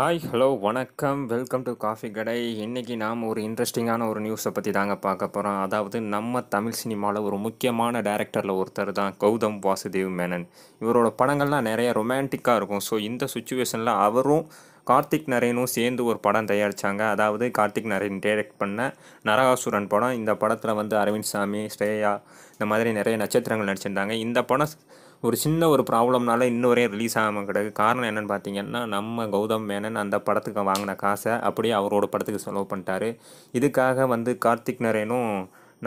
hi hello வணக்கம் welcome to coffee கடை இன்றைக்கி நாம் ஒரு இன்ட்ரெஸ்டிங்கான ஒரு நியூஸை பற்றி தாங்க பார்க்க போகிறோம் அதாவது நம்ம தமிழ் சினிமாவில் ஒரு முக்கியமான டேரக்டரில் ஒருத்தர் தான் கௌதம் வாசுதேவ் மேனன் இவரோட படங்கள்லாம் நிறைய ரொமான்டிக்காக இருக்கும் ஸோ இந்த சுச்சுவேஷனில் அவரும் கார்த்திக் நரேனும் சேர்ந்து ஒரு படம் தயாரித்தாங்க அதாவது கார்த்திக் நரேன் டைரக்ட் பண்ண நரகாசுரன் படம் இந்த படத்தில் வந்து அரவிந்த் சாமி ஸ்ரேயா இந்த மாதிரி நிறைய நட்சத்திரங்கள் நடிச்சிருந்தாங்க இந்த படம் ஒரு சின்ன ஒரு ப்ராப்ளம்னால இன்னும் வரையும் ரிலீஸ் ஆகாமல் கிடையாது காரணம் என்னென்னு பார்த்தீங்கன்னா நம்ம கௌதம் மேனன் அந்த படத்துக்கு வாங்கின காசை அப்படியே அவரோட படத்துக்கு செலவு பண்ணிட்டாரு இதுக்காக வந்து கார்த்திக் நரேனும்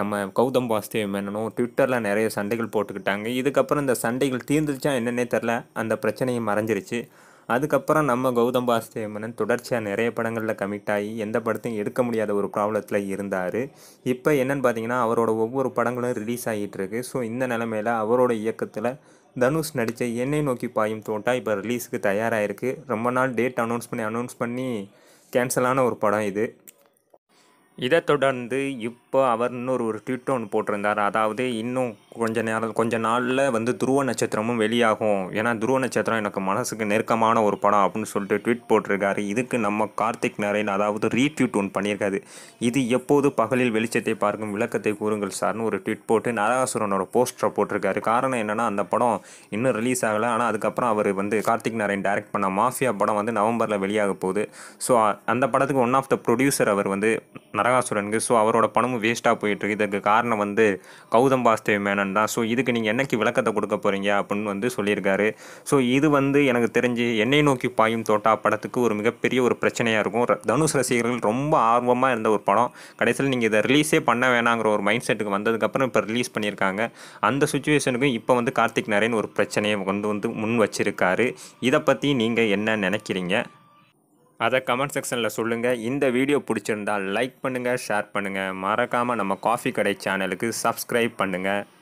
நம்ம கௌதம் வாஸ்தேவ் மேனனும் ட்விட்டரில் நிறைய சண்டைகள் போட்டுக்கிட்டாங்க இதுக்கப்புறம் இந்த சண்டைகள் தீர்ந்துருச்சா என்னென்னே தெரில அந்த பிரச்சனையும் மறைஞ்சிருச்சு அதுக்கப்புறம் நம்ம கௌதம் வாசுதேவனன் தொடர்ச்சியாக நிறைய படங்களில் கமிட் ஆகி எந்த படத்தையும் எடுக்க முடியாத ஒரு ப்ராப்ளத்தில் இருந்தார் இப்போ என்னென்னு பார்த்தீங்கன்னா அவரோட ஒவ்வொரு படங்களும் ரிலீஸ் ஆகிட்டு இருக்கு ஸோ இந்த நிலமையில் அவரோட இயக்கத்தில் தனுஷ் நடித்த என்னை நோக்கி பாயும் தோட்டா இப்போ ரிலீஸுக்கு தயாராகிருக்கு ரொம்ப நாள் டேட் அனௌன்ஸ் பண்ணி அனௌன்ஸ் பண்ணி கேன்சலான ஒரு படம் இது இதை தொடர்ந்து இப்போ அவர் இன்னொரு ஒரு ட்விட் ஒன்று போட்டிருந்தார் அதாவது இன்னும் கொஞ்ச நேரம் கொஞ்ச நாளில் வந்து துருவ நட்சத்திரமும் வெளியாகும் ஏன்னா துருவ நட்சத்திரம் எனக்கு மனசுக்கு நெருக்கமான ஒரு படம் அப்படின்னு சொல்லிட்டு ட்வீட் போட்டிருக்காரு இதுக்கு நம்ம கார்த்திக் நாராயண் அதாவது ரீட்வீட் ஒன்று பண்ணியிருக்காரு இது எப்போது பகலில் வெளிச்சத்தை பார்க்கும் விளக்கத்தை கூறுங்கள் சார்னு ஒரு ட்வீட் போட்டு நரகாசுரனோட போஸ்டரை போட்டிருக்காரு காரணம் என்னென்னா அந்த படம் இன்னும் ரிலீஸ் ஆகலை ஆனால் அதுக்கப்புறம் அவர் வந்து கார்த்திக் நாராயண் டைரக்ட் பண்ண மாஃபியா படம் வந்து நவம்பரில் வெளியாக போகுது ஸோ அந்த படத்துக்கு ஒன் ஆஃப் த ப்ரொடியூசர் அவர் வந்து நரகாசுரனுக்கு ஸோ அவரோட பணமும் வேஸ்ட்டாக போயிட்டுருக்கு இதற்கு காரணம் வந்து கௌதம் வாஸ்தேவ் மேனன் தான் ஸோ இதுக்கு நீங்கள் என்னைக்கு விளக்கத்தை கொடுக்க போகிறீங்க அப்படின்னு வந்து சொல்லியிருக்காரு ஸோ இது வந்து எனக்கு தெரிஞ்சு என்னை நோக்கி பாயும் தோட்டா படத்துக்கு ஒரு மிகப்பெரிய ஒரு பிரச்சனையாக இருக்கும் தனுஷ் ரசிகர்கள் ரொம்ப ஆர்வமாக இருந்த ஒரு படம் கடைசியில் நீங்கள் இதை ரிலீஸே பண்ண வேணாங்கிற ஒரு மைண்ட் செட்டுக்கு வந்ததுக்கப்புறம் இப்போ ரிலீஸ் பண்ணியிருக்காங்க அந்த சுச்சுவேஷனுக்கும் இப்போ வந்து கார்த்திக் நரேன் ஒரு பிரச்சனையை கொண்டு வந்து முன் வச்சுருக்காரு இதை பற்றி நீங்கள் என்ன நினைக்கிறீங்க அதை கமெண்ட் செக்ஷனில் சொல்லுங்கள் இந்த வீடியோ பிடிச்சிருந்தால் லைக் பண்ணுங்கள் ஷேர் பண்ணுங்கள் மறக்காமல் நம்ம காஃபி கடை சேனலுக்கு சப்ஸ்கிரைப் பண்ணுங்கள்